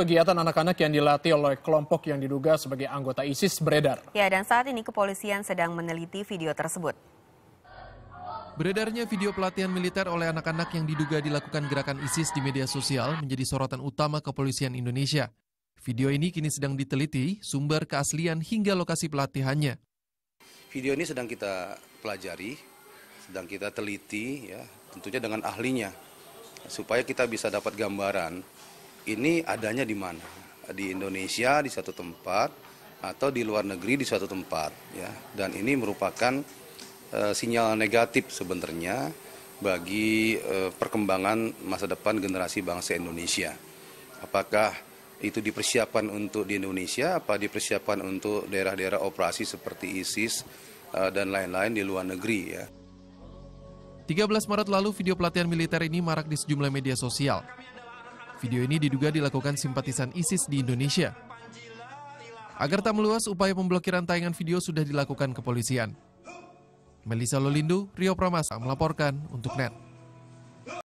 kegiatan anak-anak yang dilatih oleh kelompok yang diduga sebagai anggota ISIS beredar. Ya, dan saat ini kepolisian sedang meneliti video tersebut. Beredarnya video pelatihan militer oleh anak-anak yang diduga dilakukan gerakan ISIS di media sosial menjadi sorotan utama kepolisian Indonesia. Video ini kini sedang diteliti sumber keaslian hingga lokasi pelatihannya. Video ini sedang kita pelajari, sedang kita teliti ya, tentunya dengan ahlinya supaya kita bisa dapat gambaran ini adanya di mana? Di Indonesia di satu tempat atau di luar negeri di suatu tempat ya. Dan ini merupakan e, sinyal negatif sebenarnya bagi e, perkembangan masa depan generasi bangsa Indonesia. Apakah itu dipersiapkan untuk di Indonesia apa dipersiapkan untuk daerah-daerah operasi seperti ISIS e, dan lain-lain di luar negeri ya. 13 Maret lalu video pelatihan militer ini marak di sejumlah media sosial. Video ini diduga dilakukan simpatisan ISIS di Indonesia. Agar tak meluas, upaya pemblokiran tayangan video sudah dilakukan kepolisian. Melisa Lolindo, Rio Pramasa melaporkan untuk NET.